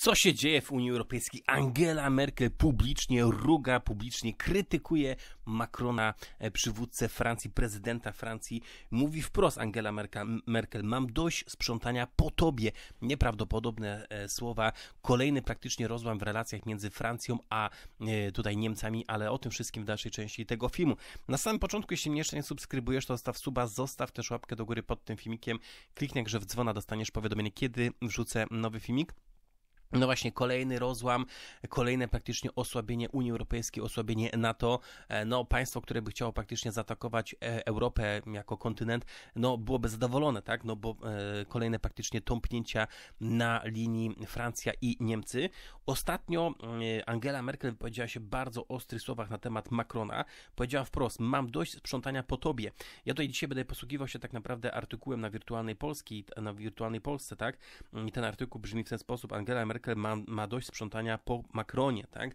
co się dzieje w Unii Europejskiej. Angela Merkel publicznie ruga, publicznie krytykuje Macrona, e, przywódcę Francji, prezydenta Francji. Mówi wprost Angela Merkel, mam dość sprzątania po tobie. Nieprawdopodobne e, słowa. Kolejny praktycznie rozłam w relacjach między Francją a e, tutaj Niemcami, ale o tym wszystkim w dalszej części tego filmu. Na samym początku, jeśli mnie jeszcze nie subskrybujesz, to zostaw suba, zostaw też łapkę do góry pod tym filmikiem. Kliknij że w dzwona, dostaniesz powiadomienie, kiedy wrzucę nowy filmik. No właśnie, kolejny rozłam, kolejne praktycznie osłabienie Unii Europejskiej, osłabienie NATO. E, no, państwo, które by chciało praktycznie zaatakować e, Europę jako kontynent, no byłoby zadowolone, tak? No bo e, kolejne praktycznie tąpnięcia na linii Francja i Niemcy. Ostatnio Angela Merkel wypowiedziała się w bardzo ostrych słowach na temat Macrona. Powiedziała wprost, mam dość sprzątania po tobie. Ja tutaj dzisiaj będę posługiwał się tak naprawdę artykułem na wirtualnej Polski, na wirtualnej Polsce, tak? I ten artykuł brzmi w ten sposób, Angela Merkel Merkel ma, ma dość sprzątania po Macronie, tak?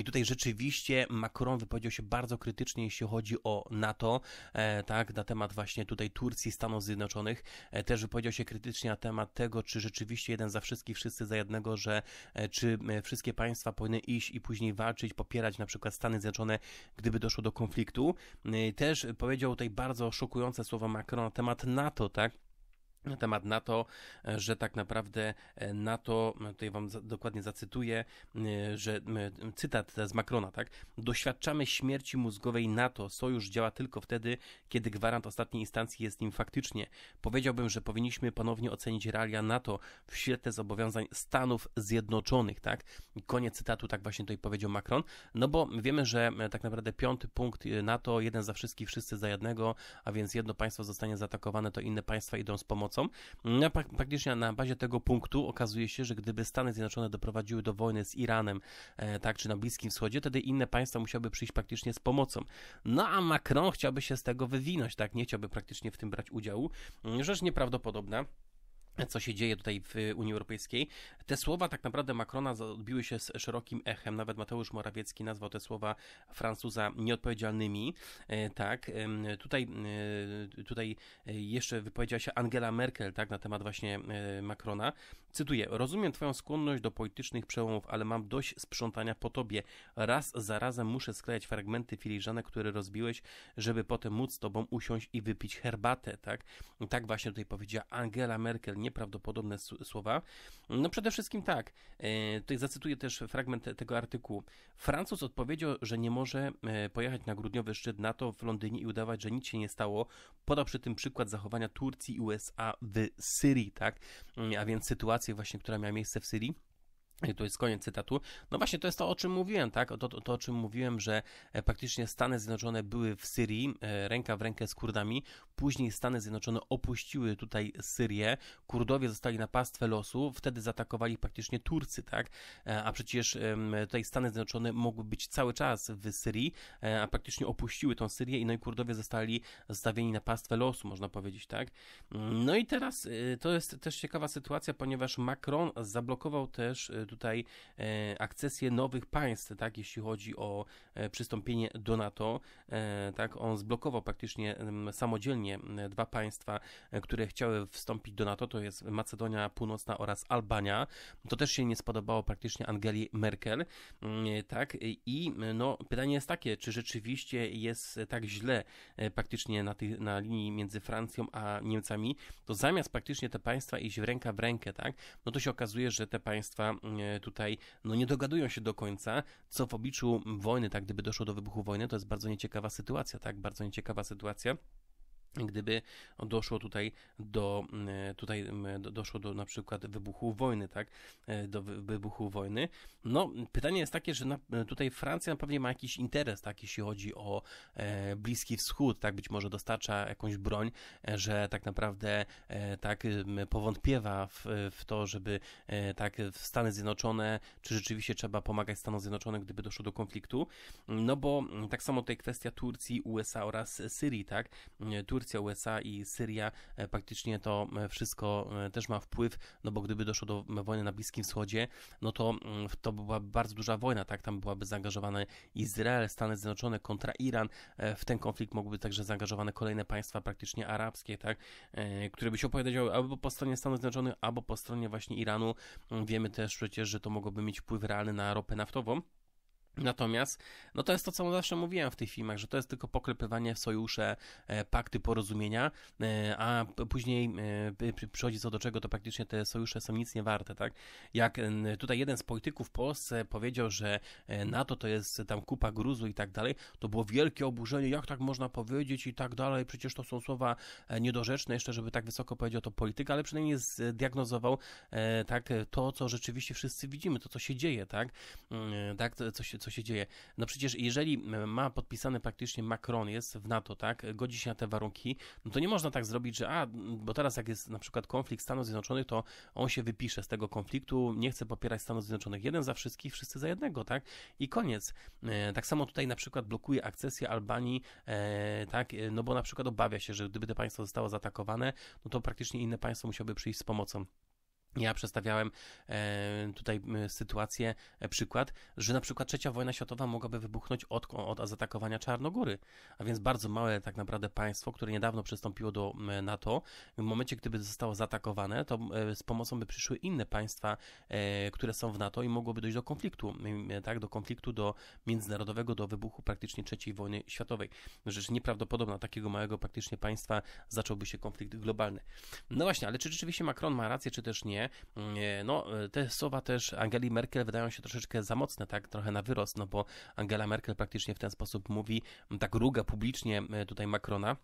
I tutaj rzeczywiście Macron wypowiedział się bardzo krytycznie, jeśli chodzi o NATO, e, tak, na temat właśnie tutaj Turcji, Stanów Zjednoczonych, e, też wypowiedział się krytycznie na temat tego, czy rzeczywiście jeden za wszystkich, wszyscy za jednego, że e, czy wszystkie państwa powinny iść i później walczyć, popierać na przykład Stany Zjednoczone, gdyby doszło do konfliktu. Też powiedział tutaj bardzo szokujące słowa Macron na temat NATO, tak? na temat NATO, e, że tak naprawdę e, NATO, e, tutaj wam dokładnie zacytuję, że cytat z Macrona, tak? Doświadczamy śmierci mózgowej NATO. Sojusz działa tylko wtedy, kiedy gwarant ostatniej instancji jest nim faktycznie. Powiedziałbym, że powinniśmy ponownie ocenić realia NATO w świetle zobowiązań Stanów Zjednoczonych, tak? Koniec cytatu, tak właśnie tutaj powiedział Macron. No bo wiemy, że tak naprawdę piąty punkt NATO, jeden za wszystkich, wszyscy za jednego, a więc jedno państwo zostanie zaatakowane, to inne państwa idą z pomocą pomocą. No, praktycznie na bazie tego punktu okazuje się, że gdyby Stany Zjednoczone doprowadziły do wojny z Iranem, e, tak, czy na Bliskim Wschodzie, wtedy inne państwa musiałyby przyjść praktycznie z pomocą. No a Macron chciałby się z tego wywinąć, tak, nie chciałby praktycznie w tym brać udziału. Rzecz nieprawdopodobna co się dzieje tutaj w Unii Europejskiej. Te słowa tak naprawdę Macrona odbiły się z szerokim echem. Nawet Mateusz Morawiecki nazwał te słowa Francuza nieodpowiedzialnymi. E, tak, tutaj, e, tutaj jeszcze wypowiedziała się Angela Merkel tak, na temat właśnie e, Macrona. Cytuję: Rozumiem Twoją skłonność do politycznych przełomów, ale mam dość sprzątania po Tobie. Raz za razem muszę sklejać fragmenty filiżanek, które rozbiłeś, żeby potem móc z Tobą usiąść i wypić herbatę. Tak, tak właśnie tutaj powiedziała Angela Merkel. Nie nieprawdopodobne słowa. No przede wszystkim tak, e, tutaj zacytuję też fragment tego artykułu. Francuz odpowiedział, że nie może e, pojechać na grudniowy szczyt NATO w Londynie i udawać, że nic się nie stało. Podał przy tym przykład zachowania Turcji i USA w Syrii, tak? Mm, a więc sytuację właśnie, która miała miejsce w Syrii. I to jest koniec cytatu. No właśnie, to jest to, o czym mówiłem, tak? To, to, to, o czym mówiłem, że e, praktycznie Stany Zjednoczone były w Syrii, e, ręka w rękę z Kurdami. Później Stany Zjednoczone opuściły tutaj Syrię. Kurdowie zostali na pastwę losu. Wtedy zaatakowali praktycznie Turcy, tak? E, a przecież tutaj Stany Zjednoczone mogły być cały czas w Syrii, a praktycznie opuściły tą Syrię i no i Kurdowie zostali zostawieni na pastwę losu, można powiedzieć, tak? No i teraz to jest też ciekawa sytuacja, ponieważ Macron zablokował też tutaj e, akcesję nowych państw, tak, jeśli chodzi o e, przystąpienie do NATO, e, tak, on zblokował praktycznie mm, samodzielnie dwa państwa, które chciały wstąpić do NATO, to jest Macedonia Północna oraz Albania. To też się nie spodobało praktycznie Angeli Merkel, mm, tak, i no, pytanie jest takie, czy rzeczywiście jest tak źle praktycznie na, tych, na linii między Francją a Niemcami, to zamiast praktycznie te państwa iść w ręka w rękę, tak, no to się okazuje, że te państwa mm, E, tutaj no nie dogadują się do końca, co w obliczu wojny, tak gdyby doszło do wybuchu wojny, to jest bardzo nieciekawa sytuacja, tak? Bardzo nieciekawa sytuacja gdyby doszło tutaj do, mm, e, tutaj mm, e, doszło do na przykład wybuchu wojny, tak, e, do wybuchu wojny. No, pytanie jest takie, że na, tutaj Francja pewnie ma jakiś interes, tak, jeśli chodzi o e, Bliski Wschód, tak, być może dostarcza jakąś broń, że tak naprawdę e, tak powątpiewa w, w to, żeby e, tak Stany Zjednoczone, czy rzeczywiście trzeba pomagać Stanom Zjednoczonym, gdyby doszło do konfliktu, no bo tak samo tutaj kwestia Turcji, USA oraz Syrii, tak, Turcja, USA i Syria, praktycznie e, to e, wszystko e, też ma wpływ, no bo gdyby doszło do wojny na Bliskim Wschodzie, no to mm, to była bardzo duża wojna, tak? Tam byłaby zaangażowane Izrael, Stany Zjednoczone kontra Iran. W ten konflikt mogłyby także zaangażowane kolejne państwa praktycznie arabskie, tak? Które by się opowiadały albo po stronie Stanów Zjednoczonych, albo po stronie właśnie Iranu. Mm, wiemy też przecież, że to mogłoby mieć wpływ realny na ropę naftową. Natomiast, no to jest to, co zawsze mówiłem w tych filmach, że to jest tylko poklepywanie w sojusze, e, pakty porozumienia, e, a później e, przychodzi co do czego, to praktycznie te sojusze są nic nie warte, tak? Jak tutaj jeden z polityków w Polsce powiedział, że NATO to jest tam kupa gruzu i tak dalej, to było wielkie oburzenie, jak tak można powiedzieć i tak dalej, przecież to są słowa niedorzeczne, jeszcze żeby tak wysoko powiedział to polityk, ale przynajmniej zdiagnozował, tak, to, co rzeczywiście wszyscy widzimy, to, co się dzieje, tak? Mm, tak, co się co się dzieje. No przecież jeżeli ma podpisane praktycznie Macron jest w NATO, tak, godzi się na te warunki, no to nie można tak zrobić, że a, bo teraz jak jest na przykład konflikt Stanów Zjednoczonych, to on się wypisze z tego konfliktu, nie chce popierać Stanów Zjednoczonych. Jeden za wszystkich, wszyscy za jednego, tak? I koniec. E, tak samo tutaj na przykład blokuje akcesję Albanii, e, tak, e, no bo na przykład obawia się, że gdyby to państwo zostało zaatakowane, no to praktycznie inne państwo musiałoby przyjść z pomocą. Ja przedstawiałem e, tutaj sytuację, e, przykład, że na przykład trzecia wojna światowa mogłaby wybuchnąć od, od zaatakowania Czarnogóry, a więc bardzo małe tak naprawdę państwo, które niedawno przystąpiło do NATO, w momencie gdyby zostało zaatakowane, to e, z pomocą by przyszły inne państwa, które są w NATO i mogłoby dojść do konfliktu, tak, do konfliktu do międzynarodowego, do wybuchu praktycznie trzeciej wojny światowej. No, rzecz nieprawdopodobna, takiego małego praktycznie państwa zacząłby się konflikt globalny. No właśnie, ale czy rzeczywiście Macron ma rację, czy też nie? Mm, e, no, e, te słowa też Angeli Merkel wydają się troszeczkę za mocne, tak, trochę na wyrost, no bo Angela Merkel praktycznie w ten sposób mówi, tak ruga publicznie e, tutaj Macrona.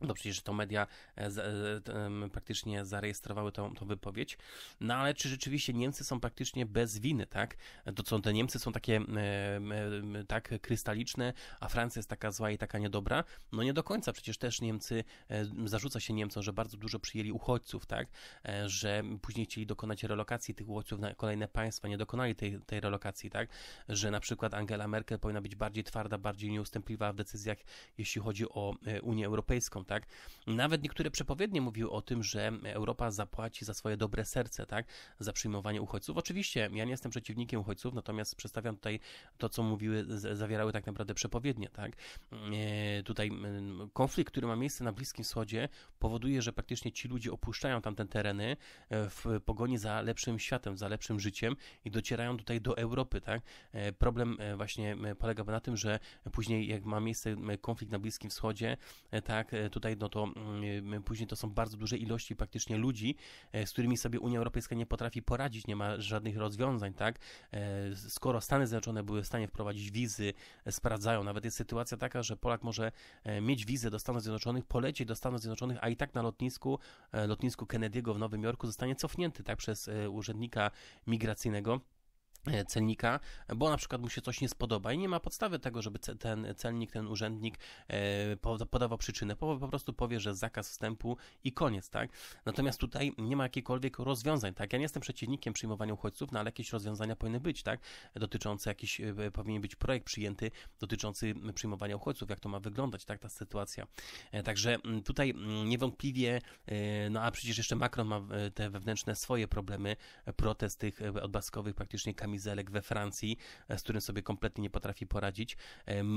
No przecież to media z, e, z, e, praktycznie zarejestrowały tą, tą wypowiedź. No ale czy rzeczywiście Niemcy są praktycznie bez winy, tak? To co, te Niemcy są takie e, e, tak krystaliczne, a Francja jest taka zła i taka niedobra? No nie do końca, przecież też Niemcy, e, zarzuca się Niemcom, że bardzo dużo przyjęli uchodźców, tak? E, że później chcieli dokonać relokacji tych uchodźców na kolejne państwa, nie dokonali tej, tej relokacji, tak? Że na przykład Angela Merkel powinna być bardziej twarda, bardziej nieustępliwa w decyzjach, jeśli chodzi o Unię Europejską, tak? Nawet niektóre przepowiednie mówiły o tym, że Europa zapłaci za swoje dobre serce, tak? Za przyjmowanie uchodźców. Oczywiście, ja nie jestem przeciwnikiem uchodźców, natomiast przedstawiam tutaj to, co mówiły, zawierały tak naprawdę przepowiednie, tak? E, tutaj konflikt, który ma miejsce na Bliskim Wschodzie powoduje, że praktycznie ci ludzie opuszczają tamte tereny e, w pogoni za lepszym światem, za lepszym życiem i docierają tutaj do Europy, tak? E, problem e, właśnie polega na tym, że później jak ma miejsce konflikt na Bliskim Wschodzie, e, tak, tutaj, no to mm, y, później to są bardzo duże ilości praktycznie ludzi, e, z którymi sobie Unia Europejska nie potrafi poradzić, nie ma żadnych rozwiązań, tak? E, skoro Stany Zjednoczone były w stanie wprowadzić wizy, e, sprawdzają, nawet jest sytuacja taka, że Polak może mieć wizę do Stanów Zjednoczonych, polecieć do Stanów Zjednoczonych, a i tak na lotnisku, lotnisku Kennedy'ego w Nowym Jorku zostanie cofnięty, tak? Przez urzędnika migracyjnego. E, celnika, bo na przykład mu się coś nie spodoba i nie ma podstawy tego, żeby ten celnik, ten urzędnik e, podawał przyczynę. Po prostu powie, że zakaz wstępu i koniec, tak? Natomiast tutaj nie ma jakichkolwiek rozwiązań, tak? Ja nie jestem przeciwnikiem przyjmowania uchodźców, no ale jakieś rozwiązania powinny być, tak? Dotyczące jakiś, e, powinien być projekt przyjęty dotyczący przyjmowania uchodźców, jak to ma wyglądać, tak? Ta sytuacja. Także mm, tutaj mm, niewątpliwie, no a przecież jeszcze Macron ma te wewnętrzne swoje problemy, protest tych odblaskowych praktycznie kamieni kamizelek we Francji, e, z którym sobie kompletnie nie potrafi poradzić.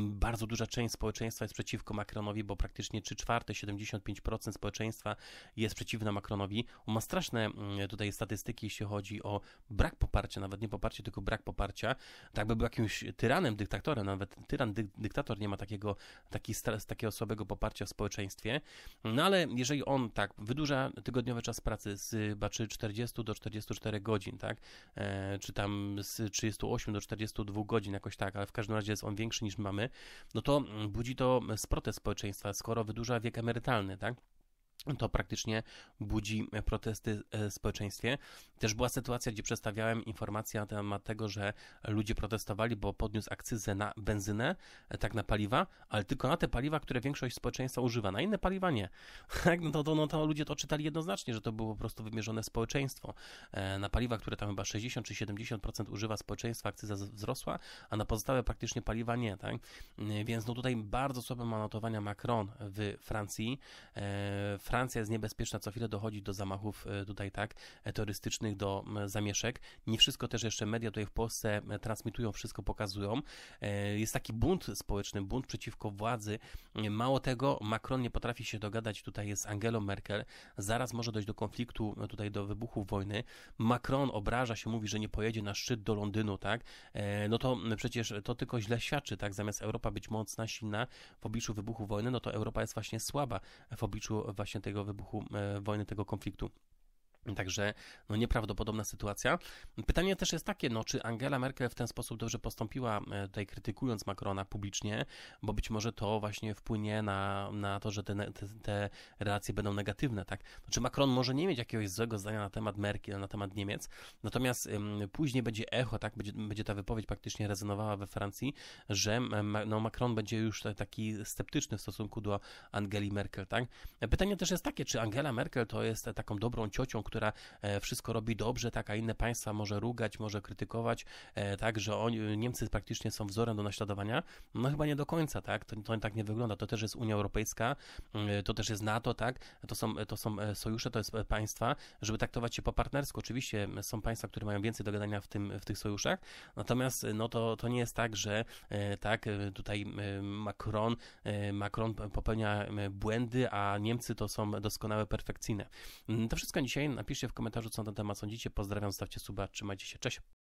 Bardzo duża część społeczeństwa jest przeciwko Macronowi, bo praktycznie 3 czwarte, 75% społeczeństwa jest przeciwna Macronowi. On ma straszne mm, tutaj statystyki, jeśli chodzi o brak poparcia, nawet nie poparcie, tylko brak poparcia. Tak by był jakimś tyranem, dyktatorem, nawet tyran, dy, dyktator nie ma takiego, taki, takiego słabego poparcia w społeczeństwie. No ale jeżeli on tak wydłuża tygodniowy czas pracy z chyba 40 do 44 godzin, tak, e, czy tam z 38 do 42 godzin, jakoś tak, ale w każdym razie jest on większy niż mamy, no to mm, budzi to sprotę społeczeństwa, skoro wydłuża wiek emerytalny, tak? to praktycznie budzi e, protesty e, w społeczeństwie. Też była sytuacja, gdzie przedstawiałem informację na temat tego, że ludzie protestowali, bo podniósł akcyzę na benzynę, e, tak na paliwa, ale tylko na te paliwa, które większość społeczeństwa używa, na inne paliwa nie. Tak? no to, to, no to ludzie to czytali jednoznacznie, że to było po prostu wymierzone społeczeństwo. Na paliwa, które tam chyba 60 czy 70% używa społeczeństwa, akcyza wzrosła, a na pozostałe praktycznie paliwa nie, tak? Więc no tutaj bardzo słabe ma notowania Macron w Francji. Francja jest niebezpieczna, co chwilę dochodzi do zamachów e, tutaj tak, e, terrorystycznych, do zamieszek. Nie wszystko też jeszcze media tutaj w Polsce e, transmitują, wszystko pokazują. Jest taki bunt społeczny, bunt przeciwko władzy. Mało tego, Macron nie potrafi się dogadać tutaj z Angelą Merkel. Zaraz może dojść do konfliktu, tutaj do wybuchu wojny. Macron obraża się, mówi, że nie pojedzie na szczyt do Londynu, tak? No to przecież to tylko źle świadczy, tak? Zamiast Europa być mocna, silna w obliczu wybuchu wojny, no to Europa jest właśnie słaba w obliczu właśnie tego wybuchu e, wojny, tego konfliktu. Także no nieprawdopodobna sytuacja. Pytanie też jest takie, no, czy Angela Merkel w ten sposób dobrze postąpiła, e, tutaj krytykując Macrona publicznie, bo być może to właśnie wpłynie na, na to, że te, te, te relacje będą negatywne, tak? Znaczy Macron może nie mieć jakiegoś złego zdania na temat Merkel, na temat Niemiec, natomiast ym, później będzie echo, tak? Będzie, będzie ta wypowiedź praktycznie rezonowała we Francji, że no, Macron będzie już taki sceptyczny w stosunku do Angeli Merkel, tak? E, pytanie też jest takie, czy Angela Merkel to jest e, taką dobrą ciocią, która która e, wszystko robi dobrze, tak, a inne państwa może rugać, może krytykować, e, tak, że oni, Niemcy praktycznie są wzorem do naśladowania, no chyba nie do końca, tak, to, to tak nie wygląda, to też jest Unia Europejska, mm, to też jest NATO, tak, to są, to są e, sojusze, to jest państwa, żeby traktować się po partnersku, oczywiście są państwa, które mają więcej do gadania w, tym, w tych sojuszach, natomiast no to, to nie jest tak, że tak, tutaj Macron, Macron popełnia błędy, a Niemcy to są doskonałe, perfekcyjne. Mm, to wszystko dzisiaj Napiszcie w komentarzu, co na ten temat sądzicie. Pozdrawiam, stawcie suba, trzymajcie się, cześć.